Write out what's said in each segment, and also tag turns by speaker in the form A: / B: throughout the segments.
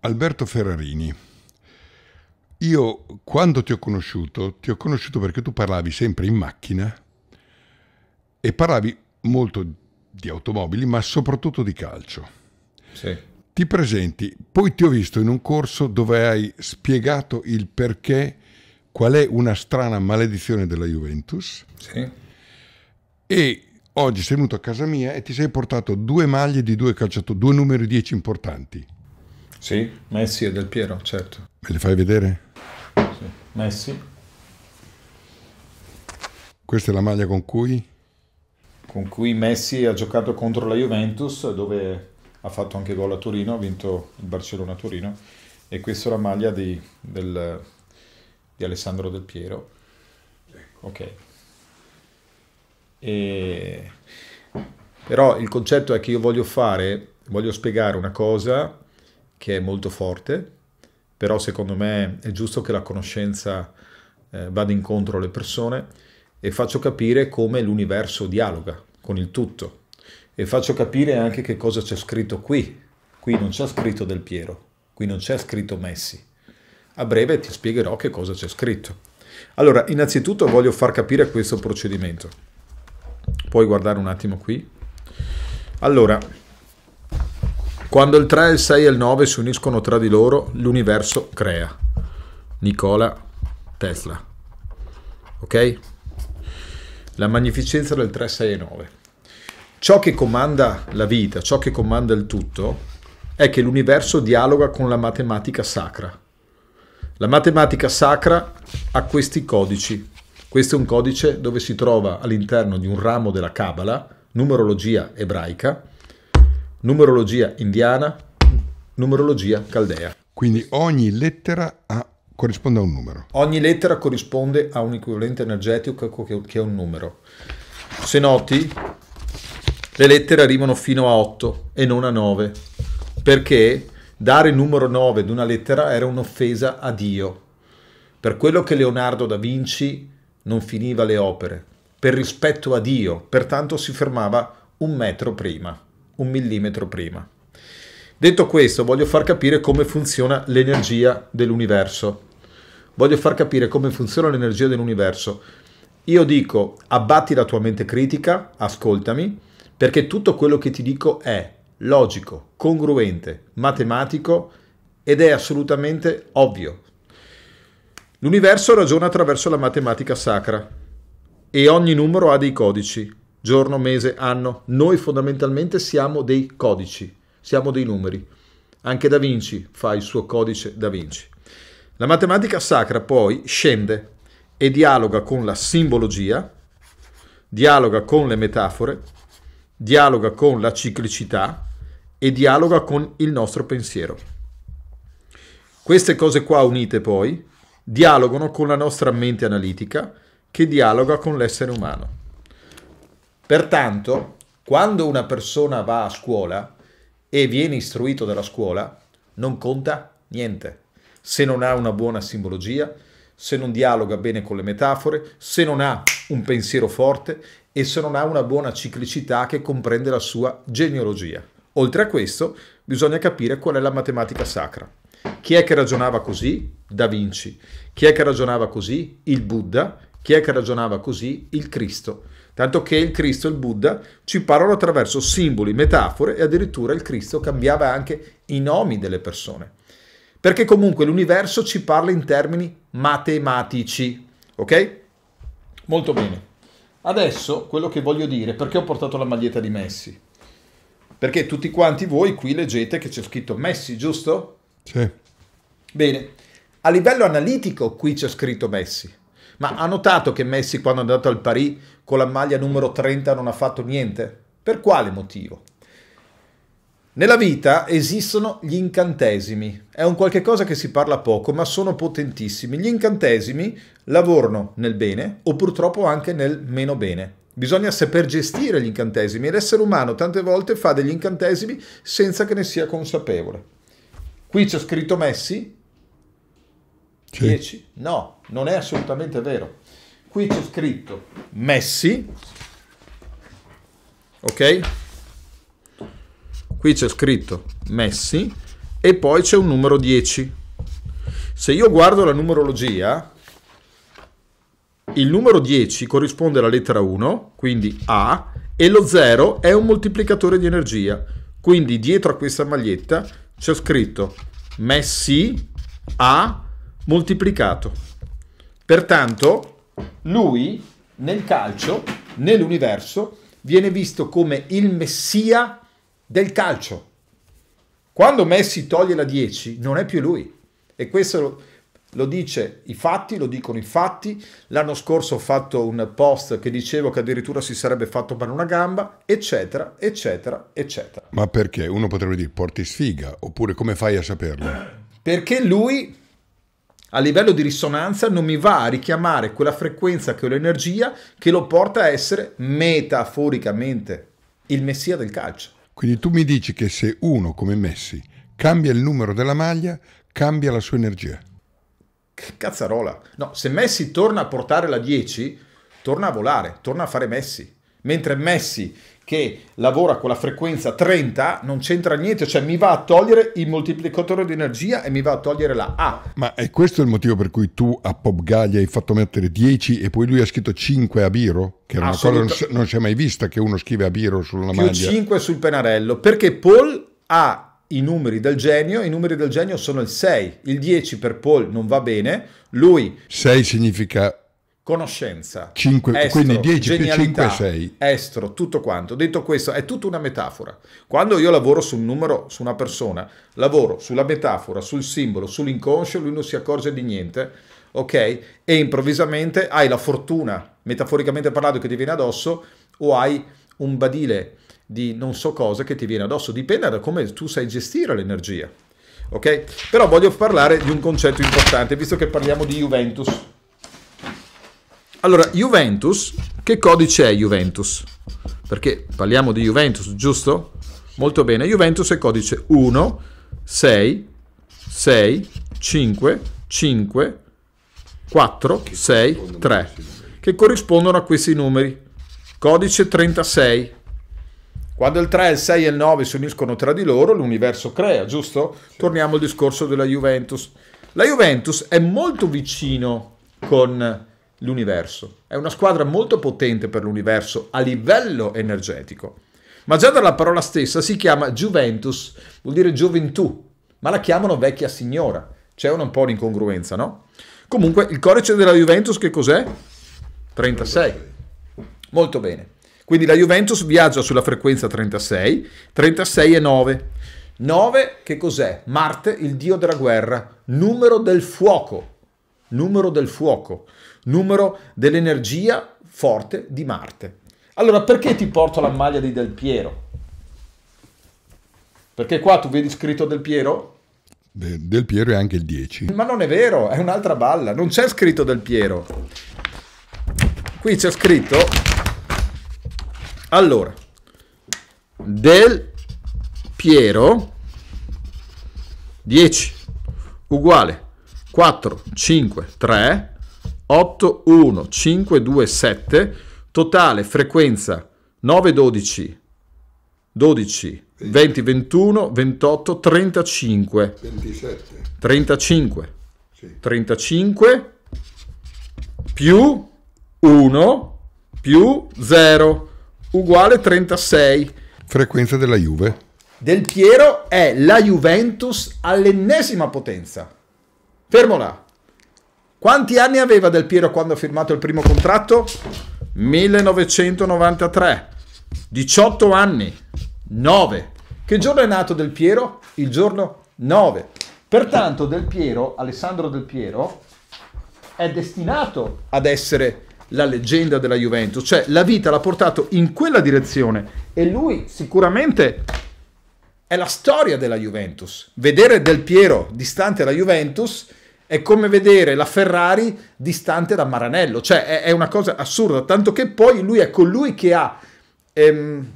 A: Alberto Ferrarini, io quando ti ho conosciuto, ti ho conosciuto perché tu parlavi sempre in macchina e parlavi molto di automobili, ma soprattutto di calcio. Sì. Ti presenti, poi ti ho visto in un corso dove hai spiegato il perché, qual è una strana maledizione della Juventus. Sì. E oggi sei venuto a casa mia e ti sei portato due maglie di due calciatori, due numeri 10 importanti
B: sì, Messi e Del Piero, certo.
A: Me li fai vedere?
B: Sì. Messi.
A: Questa è la maglia con cui?
B: Con cui Messi ha giocato contro la Juventus, dove ha fatto anche gol a Torino, ha vinto il Barcellona-Torino. E questa è la maglia di, del, di Alessandro Del Piero. Ok. E... Però il concetto è che io voglio fare, voglio spiegare una cosa che è molto forte, però secondo me è giusto che la conoscenza eh, vada incontro alle persone e faccio capire come l'universo dialoga con il tutto e faccio capire anche che cosa c'è scritto qui. Qui non c'è scritto Del Piero, qui non c'è scritto Messi. A breve ti spiegherò che cosa c'è scritto. Allora, innanzitutto voglio far capire questo procedimento. Puoi guardare un attimo qui. Allora, quando il 3, il 6 e il 9 si uniscono tra di loro, l'universo crea. Nicola Tesla. Ok? La magnificenza del 3, 6 e 9. Ciò che comanda la vita, ciò che comanda il tutto, è che l'universo dialoga con la matematica sacra. La matematica sacra ha questi codici. Questo è un codice dove si trova all'interno di un ramo della Kabbalah, numerologia ebraica, numerologia indiana, numerologia caldea.
A: Quindi ogni lettera ha, corrisponde a un numero.
B: Ogni lettera corrisponde a un equivalente energetico che è un numero. Se noti, le lettere arrivano fino a 8 e non a 9, perché dare numero 9 ad una lettera era un'offesa a Dio. Per quello che Leonardo da Vinci non finiva le opere, per rispetto a Dio, pertanto si fermava un metro prima un millimetro prima. Detto questo, voglio far capire come funziona l'energia dell'universo. Voglio far capire come funziona l'energia dell'universo. Io dico, abbatti la tua mente critica, ascoltami, perché tutto quello che ti dico è logico, congruente, matematico ed è assolutamente ovvio. L'universo ragiona attraverso la matematica sacra e ogni numero ha dei codici giorno, mese, anno. Noi fondamentalmente siamo dei codici, siamo dei numeri. Anche Da Vinci fa il suo codice Da Vinci. La matematica sacra poi scende e dialoga con la simbologia, dialoga con le metafore, dialoga con la ciclicità e dialoga con il nostro pensiero. Queste cose qua unite poi dialogano con la nostra mente analitica che dialoga con l'essere umano. Pertanto, quando una persona va a scuola e viene istruito dalla scuola, non conta niente. Se non ha una buona simbologia, se non dialoga bene con le metafore, se non ha un pensiero forte e se non ha una buona ciclicità che comprende la sua genealogia. Oltre a questo, bisogna capire qual è la matematica sacra. Chi è che ragionava così? Da Vinci. Chi è che ragionava così? Il Buddha. Chi è che ragionava così? Il Cristo tanto che il Cristo e il Buddha ci parlano attraverso simboli, metafore e addirittura il Cristo cambiava anche i nomi delle persone. Perché comunque l'universo ci parla in termini matematici, ok? Molto bene. Adesso quello che voglio dire, perché ho portato la maglietta di Messi? Perché tutti quanti voi qui leggete che c'è scritto Messi, giusto? Sì. Bene. A livello analitico qui c'è scritto Messi ma ha notato che Messi quando è andato al Paris con la maglia numero 30 non ha fatto niente? Per quale motivo? Nella vita esistono gli incantesimi, è un qualche cosa che si parla poco, ma sono potentissimi. Gli incantesimi lavorano nel bene o purtroppo anche nel meno bene. Bisogna saper gestire gli incantesimi l'essere umano tante volte fa degli incantesimi senza che ne sia consapevole. Qui c'è scritto Messi? Sì. 10? No, non è assolutamente vero. Qui c'è scritto Messi, ok? Qui c'è scritto Messi e poi c'è un numero 10. Se io guardo la numerologia, il numero 10 corrisponde alla lettera 1, quindi A, e lo 0 è un moltiplicatore di energia. Quindi dietro a questa maglietta c'è scritto Messi A moltiplicato. Pertanto, lui nel calcio, nell'universo, viene visto come il messia del calcio. Quando Messi toglie la 10, non è più lui. E questo lo, lo dice i fatti, lo dicono i fatti. L'anno scorso ho fatto un post che dicevo che addirittura si sarebbe fatto male una gamba, eccetera, eccetera, eccetera.
A: Ma perché? Uno potrebbe dire porti sfiga, oppure come fai a saperlo?
B: Perché lui a livello di risonanza non mi va a richiamare quella frequenza che ho l'energia che lo porta a essere metaforicamente il messia del calcio.
A: Quindi tu mi dici che se uno come Messi cambia il numero della maglia, cambia la sua energia.
B: Che cazzarola. No, se Messi torna a portare la 10, torna a volare, torna a fare Messi. Mentre Messi che lavora con la frequenza 30 non c'entra niente, cioè mi va a togliere il moltiplicatore di energia e mi va a togliere la A.
A: Ma è questo il motivo per cui tu a Pop Gaglia hai fatto mettere 10 e poi lui ha scritto 5 a Biro? Che era una cosa non, non si è mai vista che uno scrive a Biro sulla Più maglia.
B: 5 sul penarello, perché Paul ha i numeri del genio, i numeri del genio sono il 6, il 10 per Paul non va bene, lui...
A: 6 significa
B: conoscenza, 5, estro, quindi 10 più 5 6. Estro, tutto quanto. Detto questo, è tutta una metafora. Quando io lavoro sul numero, su una persona, lavoro sulla metafora, sul simbolo, sull'inconscio, lui non si accorge di niente, ok? E improvvisamente hai la fortuna, metaforicamente parlando, che ti viene addosso o hai un badile di non so cosa che ti viene addosso. Dipende da come tu sai gestire l'energia. Ok? Però voglio parlare di un concetto importante, visto che parliamo di Juventus allora, Juventus, che codice è Juventus? Perché parliamo di Juventus, giusto? Molto bene, Juventus è codice 1, 6, 6, 5, 5, 4, 6, 3, che corrispondono a questi numeri. Codice 36. Quando il 3, il 6 e il 9 si uniscono tra di loro, l'universo crea, giusto? Torniamo al discorso della Juventus. La Juventus è molto vicino con l'universo. È una squadra molto potente per l'universo a livello energetico. Ma già dalla parola stessa si chiama Juventus, vuol dire gioventù, ma la chiamano vecchia signora. C'è un po' l'incongruenza, no? Comunque, il codice della Juventus che cos'è? 36. Molto bene. Quindi la Juventus viaggia sulla frequenza 36, 36 e 9. 9 che cos'è? Marte, il dio della guerra, numero del fuoco. Numero del fuoco numero dell'energia forte di Marte. Allora, perché ti porto la maglia di Del Piero? Perché qua tu vedi scritto Del Piero? del Piero è anche il 10. Ma non è vero, è un'altra balla, non c'è scritto Del Piero. Qui c'è scritto... Allora, Del Piero 10 uguale 4, 5, 3 81527, totale frequenza 912 12 20 21 28 35 27 35 sì. 35 più 1 più 0 uguale 36 frequenza della Juve Del Piero è la Juventus all'ennesima potenza fermo là quanti anni aveva Del Piero quando ha firmato il primo contratto? 1993. 18 anni. 9. Che giorno è nato Del Piero? Il giorno 9. Pertanto Del Piero, Alessandro Del Piero, è destinato ad essere la leggenda della Juventus, cioè la vita l'ha portato in quella direzione e lui sicuramente è la storia della Juventus. Vedere Del Piero distante dalla Juventus è come vedere la Ferrari distante da Maranello, cioè è, è una cosa assurda, tanto che poi lui è colui ecco, che ha ehm,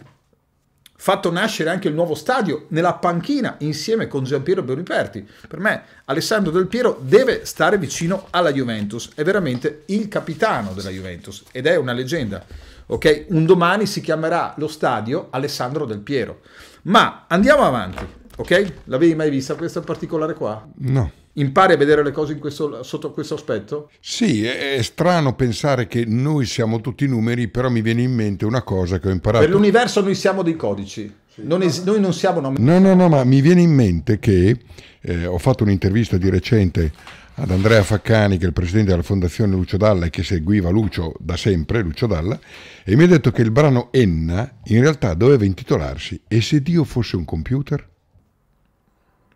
B: fatto nascere anche il nuovo stadio nella panchina insieme con Giampiero Boniperti. Per me Alessandro Del Piero deve stare vicino alla Juventus, è veramente il capitano della Juventus ed è una leggenda. Ok, Un domani si chiamerà lo stadio Alessandro Del Piero. Ma andiamo avanti ok? L'avevi mai vista questa particolare qua? No. Impari a vedere le cose questo, sotto questo aspetto? Sì, è strano
A: pensare che noi siamo tutti numeri, però mi viene in mente una cosa che ho imparato. Per l'universo noi siamo
B: dei codici. Non es- noi non siamo nomi.
A: No, no, no, ma mi viene in mente che eh, ho fatto un'intervista di recente ad Andrea Faccani, che è il presidente della Fondazione Lucio Dalla e che seguiva Lucio da sempre, Lucio Dalla, e mi ha detto che il brano Enna in realtà doveva intitolarsi E se Dio fosse un computer?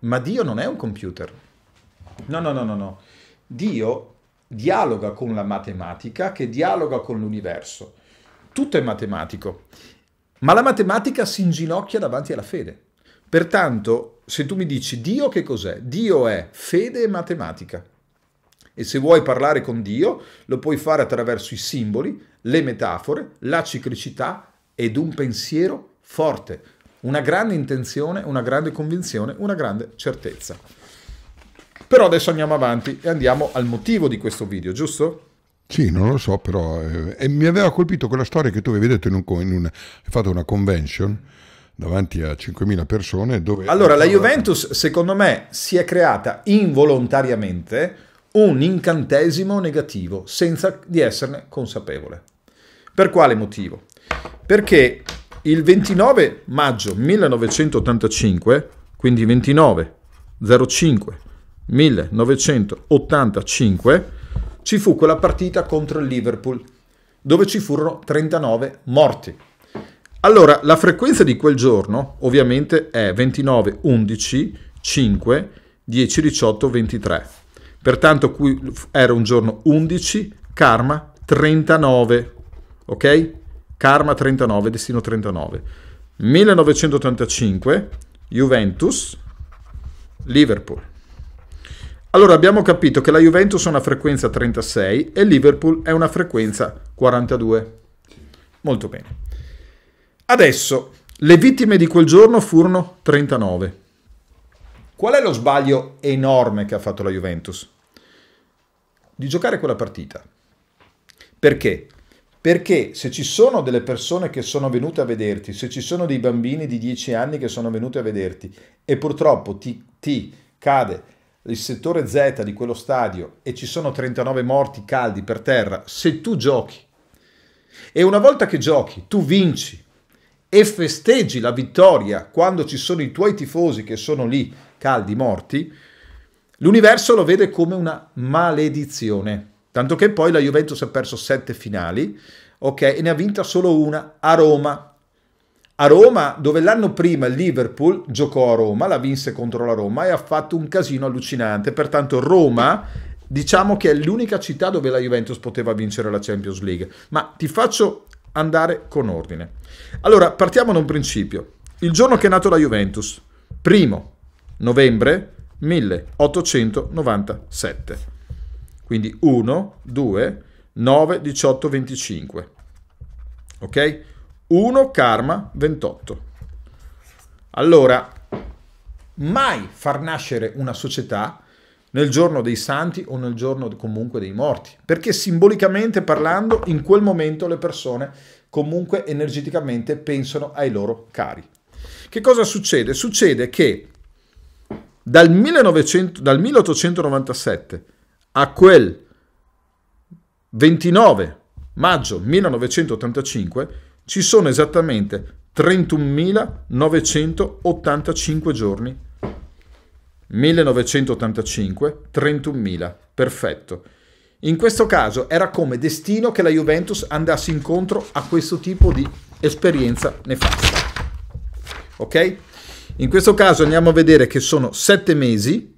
B: Ma Dio non è un computer. No, no, no, no, no. Dio dialoga con la matematica che dialoga con l'universo. Tutto è matematico. Ma la matematica si inginocchia davanti alla fede. Pertanto, se tu mi dici Dio che cos'è? Dio è fede e matematica. E se vuoi parlare con Dio, lo puoi fare attraverso i simboli, le metafore, la ciclicità ed un pensiero forte, una grande intenzione, una grande convinzione, una grande certezza. Però adesso andiamo avanti e andiamo al motivo di questo video, giusto? Sì,
A: non lo so, però eh, mi aveva colpito quella storia che tu avevi detto in un, in un, hai fatto una convention davanti a 5.000 persone dove... Allora, la
B: Juventus secondo me si è creata involontariamente un incantesimo negativo senza di esserne consapevole. Per quale motivo? Perché il 29 maggio 1985, quindi 29 05 1985, ci fu quella partita contro il Liverpool, dove ci furono 39 morti. Allora, la frequenza di quel giorno ovviamente è 29, 11, 5, 10, 18, 23. Pertanto qui era un giorno 11, karma 39, ok? Karma 39, Destino 39. 1985, Juventus, Liverpool. Allora abbiamo capito che la Juventus è una frequenza 36 e Liverpool è una frequenza 42. Molto bene. Adesso, le vittime di quel giorno furono 39. Qual è lo sbaglio enorme che ha fatto la Juventus? Di giocare quella partita. Perché perché se ci sono delle persone che sono venute a vederti, se ci sono dei bambini di 10 anni che sono venuti a vederti e purtroppo ti, ti cade il settore Z di quello stadio e ci sono 39 morti caldi per terra, se tu giochi e una volta che giochi tu vinci e festeggi la vittoria quando ci sono i tuoi tifosi che sono lì caldi morti, l'universo lo vede come una maledizione. Tanto che poi la Juventus ha perso sette finali, ok, e ne ha vinta solo una a Roma. A Roma, dove l'anno prima il Liverpool giocò a Roma, la vinse contro la Roma e ha fatto un casino allucinante. Pertanto Roma, diciamo che è l'unica città dove la Juventus poteva vincere la Champions League. Ma ti faccio andare con ordine. Allora, partiamo da un principio. Il giorno che è nato la Juventus, primo novembre 1897. Quindi 1, 2, 9, 18, 25. Ok? 1 karma 28. Allora, mai far nascere una società nel giorno dei santi o nel giorno comunque dei morti, perché simbolicamente parlando in quel momento le persone comunque energeticamente pensano ai loro cari. Che cosa succede? Succede che dal, 1900, dal 1897 a quel 29 maggio 1985 ci sono esattamente 31.985 giorni. 1985, 31.000, perfetto. In questo caso era come destino che la Juventus andasse incontro a questo tipo di esperienza nefasta. Ok? In questo caso andiamo a vedere che sono 7 mesi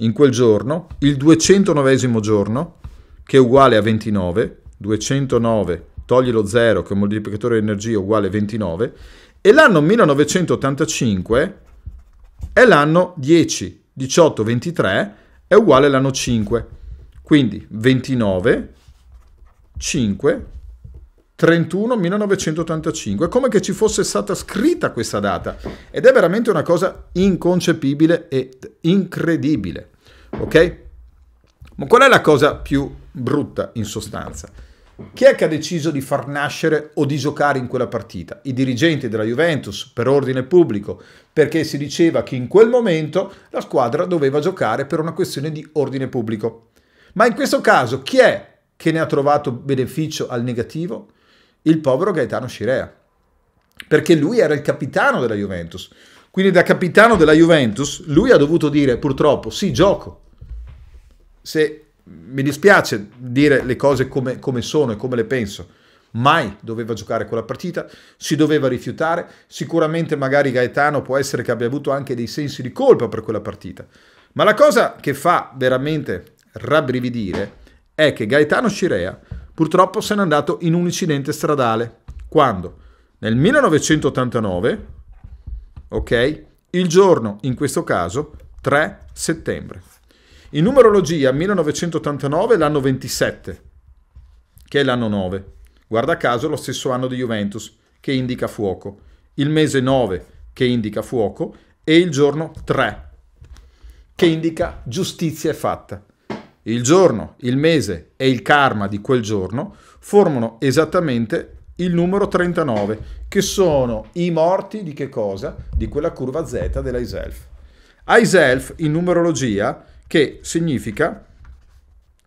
B: in quel giorno, il 209 giorno, che è uguale a 29, 209 togli lo 0 che è un moltiplicatore di energia uguale a 29, e l'anno 1985 è l'anno 10, 18, 23 è uguale all'anno 5. Quindi 29, 5 31 1985, è come che ci fosse stata scritta questa data ed è veramente una cosa inconcepibile e incredibile. Ok? Ma qual è la cosa più brutta in sostanza? Chi è che ha deciso di far nascere o di giocare in quella partita? I dirigenti della Juventus per ordine pubblico, perché si diceva che in quel momento la squadra doveva giocare per una questione di ordine pubblico. Ma in questo caso chi è che ne ha trovato beneficio al negativo? il povero Gaetano Scirea, perché lui era il capitano della Juventus. Quindi da capitano della Juventus lui ha dovuto dire purtroppo sì gioco. Se mi dispiace dire le cose come, come sono e come le penso, mai doveva giocare quella partita, si doveva rifiutare, sicuramente magari Gaetano può essere che abbia avuto anche dei sensi di colpa per quella partita, ma la cosa che fa veramente rabbrividire è che Gaetano Scirea purtroppo se n'è andato in un incidente stradale. Quando? Nel 1989, ok? Il giorno, in questo caso, 3 settembre. In numerologia 1989 è l'anno 27, che è l'anno 9. Guarda caso lo stesso anno di Juventus, che indica fuoco. Il mese 9, che indica fuoco, e il giorno 3, che indica giustizia è fatta. Il giorno, il mese e il karma di quel giorno formano esattamente il numero 39, che sono i morti di che cosa? Di quella curva Z dell'Iself. Iself in numerologia che significa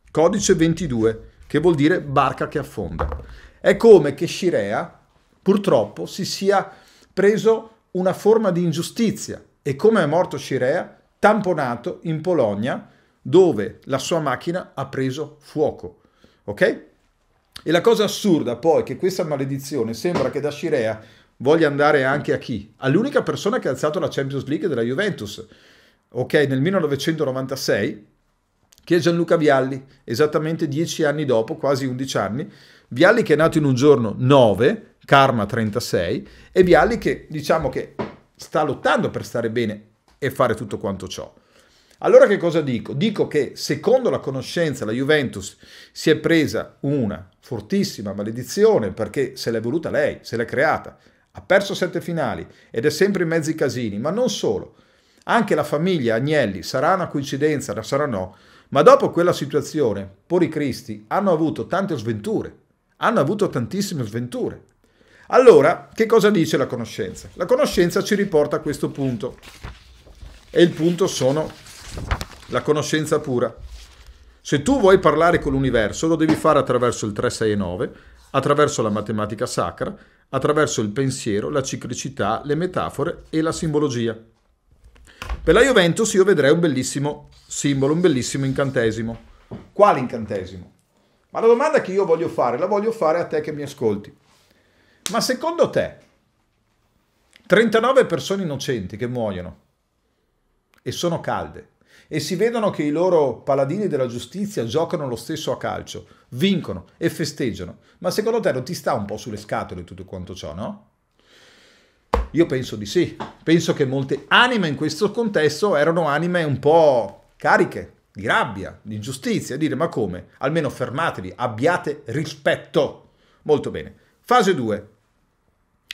B: codice 22, che vuol dire barca che affonda. È come che Shirea purtroppo si sia preso una forma di ingiustizia e come è morto Shirea, tamponato in Polonia dove la sua macchina ha preso fuoco. Ok? E la cosa assurda poi è che questa maledizione sembra che da Scirea voglia andare anche a chi? All'unica persona che ha alzato la Champions League della Juventus, ok, nel 1996, che è Gianluca Vialli, esattamente dieci anni dopo, quasi undici anni. Vialli che è nato in un giorno 9, Karma 36, e Vialli che diciamo che sta lottando per stare bene e fare tutto quanto ciò. Allora che cosa dico? Dico che secondo la conoscenza la Juventus si è presa una fortissima maledizione perché se l'è voluta lei, se l'è creata. Ha perso sette finali ed è sempre in mezzo ai casini, ma non solo. Anche la famiglia Agnelli sarà una coincidenza, la sarà no, ma dopo quella situazione, pori cristi, hanno avuto tante sventure, hanno avuto tantissime sventure. Allora, che cosa dice la conoscenza? La conoscenza ci riporta a questo punto. E il punto sono la conoscenza pura. Se tu vuoi parlare con l'universo, lo devi fare attraverso il 3, 6 e 9, attraverso la matematica sacra, attraverso il pensiero, la ciclicità, le metafore e la simbologia. Per la Juventus io vedrei un bellissimo simbolo, un bellissimo incantesimo. Quale incantesimo? Ma la domanda che io voglio fare, la voglio fare a te che mi ascolti. Ma secondo te, 39 persone innocenti che muoiono e sono calde, e si vedono che i loro paladini della giustizia giocano lo stesso a calcio, vincono e festeggiano. Ma secondo te non ti sta un po' sulle scatole tutto quanto ciò, no? Io penso di sì. Penso che molte anime in questo contesto erano anime un po' cariche di rabbia, di ingiustizia, dire ma come? Almeno fermatevi, abbiate rispetto. Molto bene. Fase 2.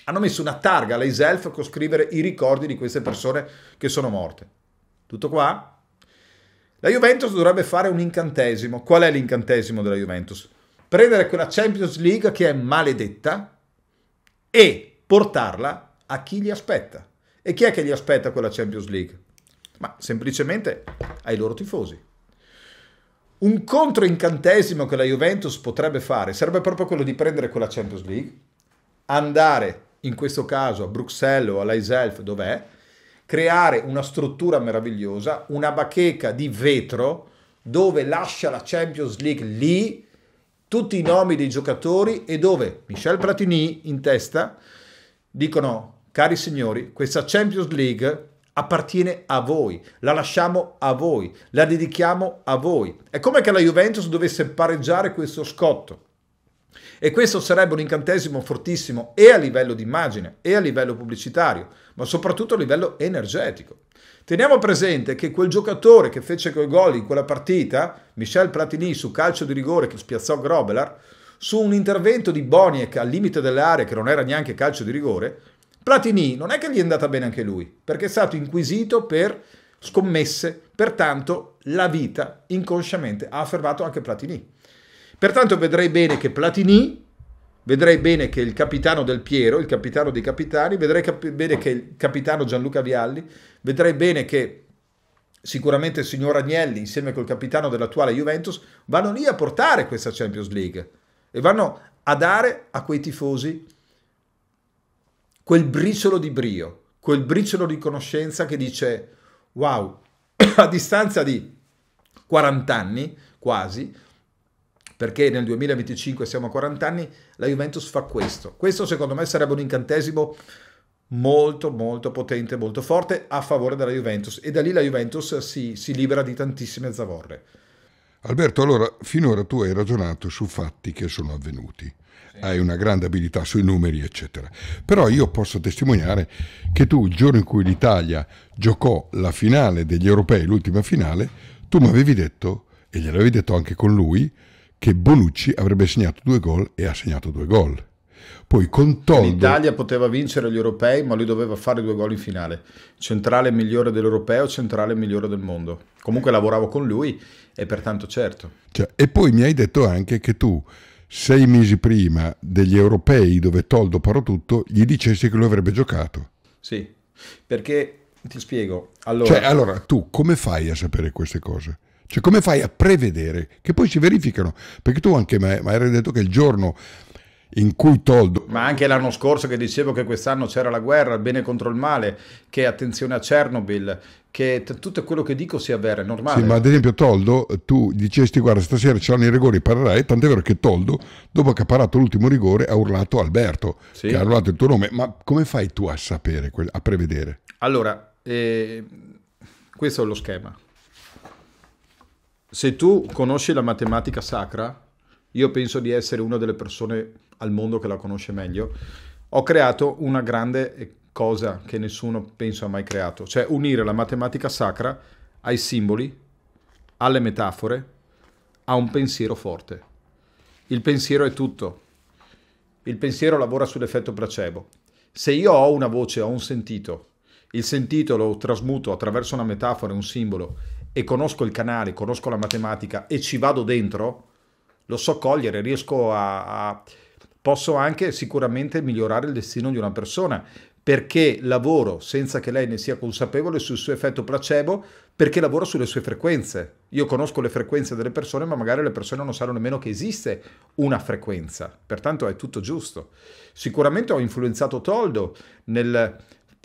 B: Hanno messo una targa all'Iself con scrivere i ricordi di queste persone che sono morte. Tutto qua? La Juventus dovrebbe fare un incantesimo. Qual è l'incantesimo della Juventus? Prendere quella Champions League che è maledetta e portarla a chi li aspetta. E chi è che li aspetta quella Champions League? Ma semplicemente ai loro tifosi. Un contro incantesimo che la Juventus potrebbe fare sarebbe proprio quello di prendere quella Champions League, andare in questo caso a Bruxelles o all'Aiself, dov'è, creare una struttura meravigliosa, una bacheca di vetro dove lascia la Champions League lì tutti i nomi dei giocatori e dove Michel Platini in testa dicono cari signori questa Champions League appartiene a voi, la lasciamo a voi, la dedichiamo a voi. È come che la Juventus dovesse pareggiare questo scotto e questo sarebbe un incantesimo fortissimo e a livello di immagine, e a livello pubblicitario, ma soprattutto a livello energetico. Teniamo presente che quel giocatore che fece quel gol in quella partita, Michel Platini, su calcio di rigore che spiazzò Grobelar, su un intervento di Boniek al limite dell'area che non era neanche calcio di rigore, Platini non è che gli è andata bene anche lui, perché è stato inquisito per scommesse, pertanto la vita inconsciamente ha affermato anche Platini. Pertanto vedrei bene che Platini, vedrei bene che il capitano del Piero, il capitano dei capitani, vedrei cap- bene che il capitano Gianluca Vialli, vedrei bene che sicuramente il signor Agnelli insieme col capitano dell'attuale Juventus vanno lì a portare questa Champions League e vanno a dare a quei tifosi quel briciolo di brio, quel briciolo di conoscenza che dice wow, a distanza di 40 anni quasi, perché nel 2025 siamo a 40 anni, la Juventus fa questo. Questo secondo me sarebbe un incantesimo molto molto potente, molto forte a favore della Juventus e da lì la Juventus si, si libera di tantissime zavorre.
A: Alberto, allora finora tu hai ragionato su fatti che sono avvenuti hai una grande abilità sui numeri, eccetera. Però io posso testimoniare che tu, il giorno in cui l'Italia giocò la finale degli europei, l'ultima finale, tu mi avevi detto, e gliel'avevi detto anche con lui, che Bonucci avrebbe segnato due gol e ha segnato due gol. Poi con Toldo... L'Italia
B: poteva vincere gli europei, ma lui doveva fare due gol in finale. Centrale migliore dell'europeo, centrale migliore del mondo. Comunque lavoravo con lui e pertanto certo.
A: Cioè, e poi mi hai detto anche che tu, sei mesi prima degli europei dove Toldo parò tutto, gli dicessi che lui avrebbe giocato.
B: Sì, perché ti spiego. Allora... Cioè, allora
A: tu come fai a sapere queste cose? Cioè come fai a prevedere che poi si verificano? Perché tu anche mi hai detto che il giorno in cui Toldo...
B: Ma anche l'anno scorso che dicevo che quest'anno c'era la guerra, il bene contro il male, che attenzione a Chernobyl, che t- tutto quello che dico sia vero, è normale. Sì, ma ad
A: esempio Toldo, tu dicesti guarda stasera ci saranno i rigori, parlerai, tant'è vero che Toldo, dopo che ha parato l'ultimo rigore, ha urlato Alberto, sì. che ha urlato il tuo nome. Ma come fai tu a sapere, a prevedere?
B: Allora, eh, questo è lo schema se tu conosci la matematica sacra, io penso di essere una delle persone al mondo che la conosce meglio, ho creato una grande cosa che nessuno penso ha mai creato, cioè unire la matematica sacra ai simboli, alle metafore, a un pensiero forte. Il pensiero è tutto. Il pensiero lavora sull'effetto placebo. Se io ho una voce, ho un sentito, il sentito lo trasmuto attraverso una metafora, un simbolo e conosco il canale, conosco la matematica e ci vado dentro, lo so cogliere, riesco a, a posso anche sicuramente migliorare il destino di una persona perché lavoro senza che lei ne sia consapevole sul suo effetto placebo, perché lavoro sulle sue frequenze. Io conosco le frequenze delle persone, ma magari le persone non sanno nemmeno che esiste una frequenza. Pertanto è tutto giusto. Sicuramente ho influenzato Toldo nel,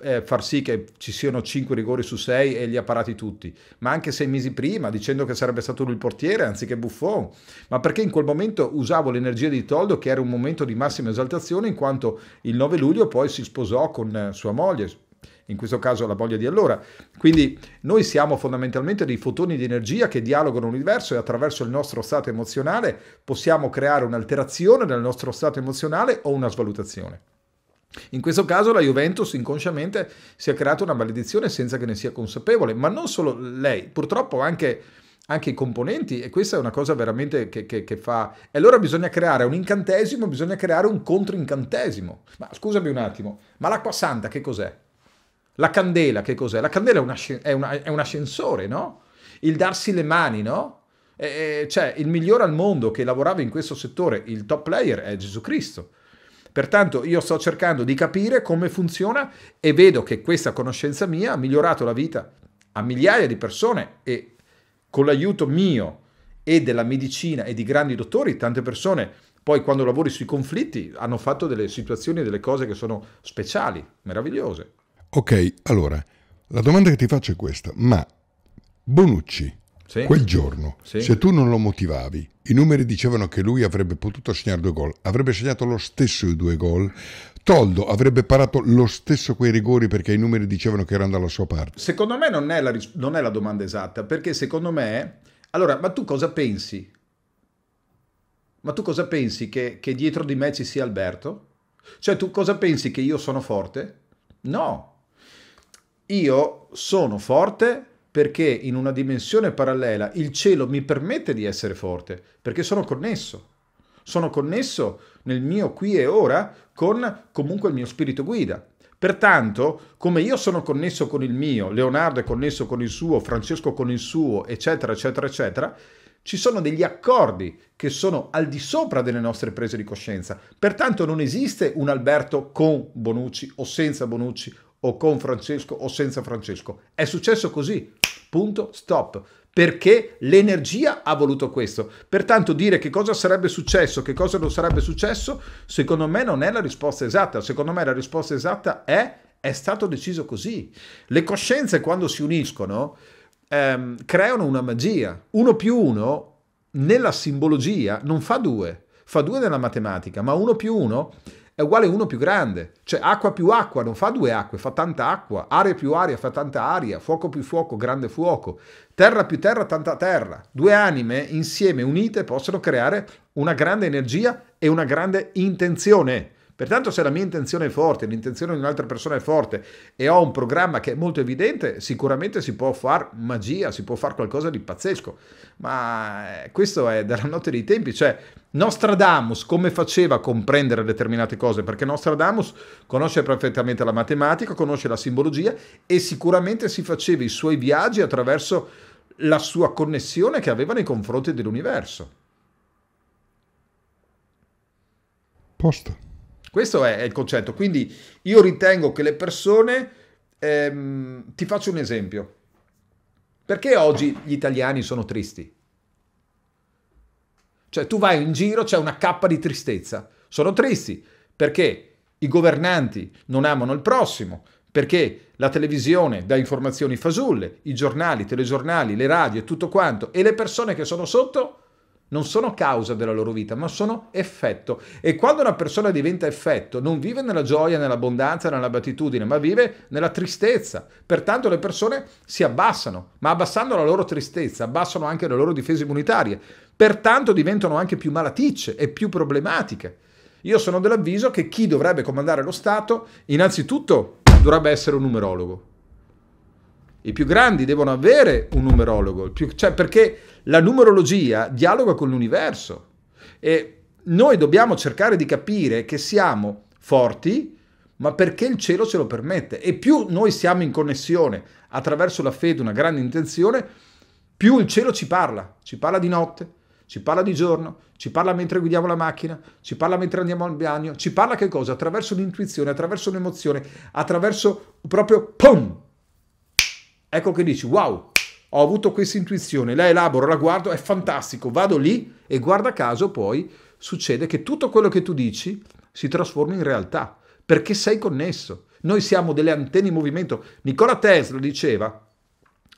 B: eh, far sì che ci siano 5 rigori su 6 e li ha parati tutti, ma anche 6 mesi prima dicendo che sarebbe stato lui il portiere anziché Buffon, ma perché in quel momento usavo l'energia di Toldo che era un momento di massima esaltazione in quanto il 9 luglio poi si sposò con eh, sua moglie, in questo caso la moglie di allora. Quindi noi siamo fondamentalmente dei fotoni di energia che dialogano l'universo e attraverso il nostro stato emozionale possiamo creare un'alterazione nel nostro stato emozionale o una svalutazione. In questo caso la Juventus inconsciamente si è creata una maledizione senza che ne sia consapevole, ma non solo lei, purtroppo anche, anche i componenti, e questa è una cosa veramente che, che, che, fa... E allora bisogna creare un incantesimo, bisogna creare un controincantesimo. Ma scusami un attimo, ma l'acqua santa che cos'è? La candela che cos'è? La candela è, una, è, una, è un ascensore, no? Il darsi le mani, no? E, cioè, il migliore al mondo che lavorava in questo settore, il top player, è Gesù Cristo Pertanto io sto cercando di capire come funziona e vedo che questa conoscenza mia ha migliorato la vita a migliaia di persone e con l'aiuto mio e della medicina e di grandi dottori, tante persone poi quando lavori sui conflitti hanno fatto delle situazioni e delle cose che sono speciali, meravigliose.
A: Ok, allora, la domanda che ti faccio è questa, ma Bonucci sì. Quel giorno, sì. se tu non lo motivavi, i numeri dicevano che lui avrebbe potuto segnare due gol, avrebbe segnato lo stesso i due gol, Toldo avrebbe parato lo stesso quei rigori perché i numeri dicevano che erano dalla sua parte.
B: Secondo me non è la, ris- non è la domanda esatta, perché secondo me... Allora, ma tu cosa pensi? Ma tu cosa pensi che, che dietro di me ci sia Alberto? Cioè, tu cosa pensi che io sono forte? No. Io sono forte perché in una dimensione parallela il cielo mi permette di essere forte, perché sono connesso. Sono connesso nel mio qui e ora con comunque il mio spirito guida. Pertanto, come io sono connesso con il mio, Leonardo è connesso con il suo, Francesco con il suo, eccetera, eccetera, eccetera, ci sono degli accordi che sono al di sopra delle nostre prese di coscienza. Pertanto non esiste un Alberto con Bonucci o senza Bonucci o con Francesco o senza Francesco. È successo così, punto, stop. Perché l'energia ha voluto questo. Pertanto dire che cosa sarebbe successo, che cosa non sarebbe successo, secondo me non è la risposta esatta. Secondo me la risposta esatta è è stato deciso così. Le coscienze quando si uniscono ehm, creano una magia. Uno più uno nella simbologia non fa due, fa due nella matematica, ma uno più uno è uguale a 1 più grande. Cioè acqua più acqua non fa due acque, fa tanta acqua. Aria più aria fa tanta aria. Fuoco più fuoco, grande fuoco. Terra più terra, tanta terra. Due anime insieme, unite, possono creare una grande energia e una grande intenzione. Pertanto se la mia intenzione è forte, l'intenzione di un'altra persona è forte e ho un programma che è molto evidente, sicuramente si può fare magia, si può fare qualcosa di pazzesco. Ma eh, questo è dalla notte dei tempi, cioè Nostradamus come faceva a comprendere determinate cose? Perché Nostradamus conosce perfettamente la matematica, conosce la simbologia e sicuramente si faceva i suoi viaggi attraverso la sua connessione che aveva nei confronti dell'universo. Posto. Questo è, il concetto. Quindi io ritengo che le persone... Ehm, ti faccio un esempio. Perché oggi gli italiani sono tristi? Cioè tu vai in giro, c'è una cappa di tristezza. Sono tristi perché i governanti non amano il prossimo, perché la televisione dà informazioni fasulle, i giornali, i telegiornali, le radio e tutto quanto, e le persone che sono sotto non sono causa della loro vita, ma sono effetto. E quando una persona diventa effetto, non vive nella gioia, nell'abbondanza, nella beatitudine, ma vive nella tristezza. Pertanto le persone si abbassano, ma abbassando la loro tristezza, abbassano anche le loro difese immunitarie. Pertanto diventano anche più malaticce e più problematiche. Io sono dell'avviso che chi dovrebbe comandare lo Stato, innanzitutto dovrebbe essere un numerologo. I più grandi devono avere un numerologo, più, cioè perché la numerologia dialoga con l'universo e noi dobbiamo cercare di capire che siamo forti, ma perché il cielo ce lo permette. E più noi siamo in connessione attraverso la fede, una grande intenzione, più il cielo ci parla, ci parla di notte, ci parla di giorno, ci parla mentre guidiamo la macchina, ci parla mentre andiamo al bagno, ci parla che cosa? Attraverso l'intuizione, attraverso un'emozione, attraverso proprio POM! ecco che dici wow, ho avuto questa intuizione, la elaboro, la guardo, è fantastico, vado lì e guarda caso poi succede che tutto quello che tu dici si trasforma in realtà, perché sei connesso. Noi siamo delle antenne in movimento. Nicola Tesla diceva,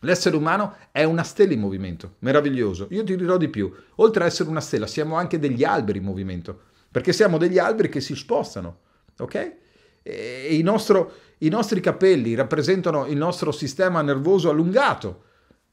B: l'essere umano è una stella in movimento, meraviglioso. Io ti dirò di più, oltre ad essere una stella siamo anche degli alberi in movimento, perché siamo degli alberi che si spostano, ok? E il nostro, i nostri capelli rappresentano il nostro sistema nervoso allungato,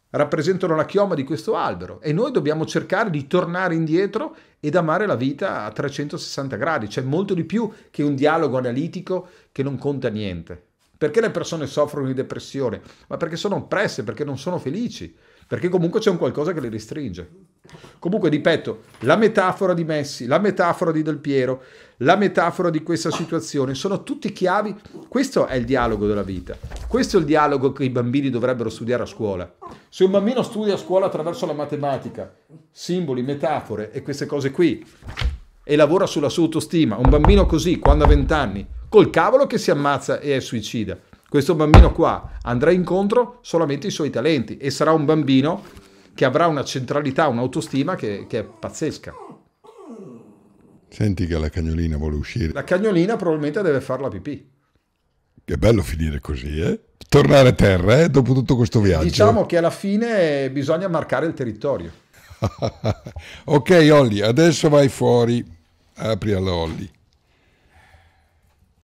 B: rappresentano la chioma di questo albero e noi dobbiamo cercare di tornare indietro ed amare la vita a 360 gradi, cioè molto di più che un dialogo analitico che non conta niente. Perché le persone soffrono di depressione? Ma perché sono oppresse, perché non sono felici perché comunque c'è un qualcosa che le restringe. Comunque, ripeto, la metafora di Messi, la metafora di Del Piero, la metafora di questa situazione, sono tutti chiavi. Questo è il dialogo della vita. Questo è il dialogo che i bambini dovrebbero studiare a scuola. Se un bambino studia a scuola attraverso la matematica, simboli, metafore e queste cose qui, e lavora sulla sua autostima, un bambino così, quando ha 20 anni, col cavolo che si ammazza e è suicida questo bambino qua andrà incontro solamente ai suoi talenti e sarà un bambino che avrà una centralità, un'autostima che, che è pazzesca.
A: Senti che la cagnolina vuole uscire.
B: La cagnolina probabilmente deve fare la pipì.
A: Che bello finire così, eh? Tornare a terra, eh? Dopo tutto questo viaggio. Diciamo
B: che alla fine bisogna marcare il territorio.
A: ok, Olli, adesso vai fuori. Apri alla Olli.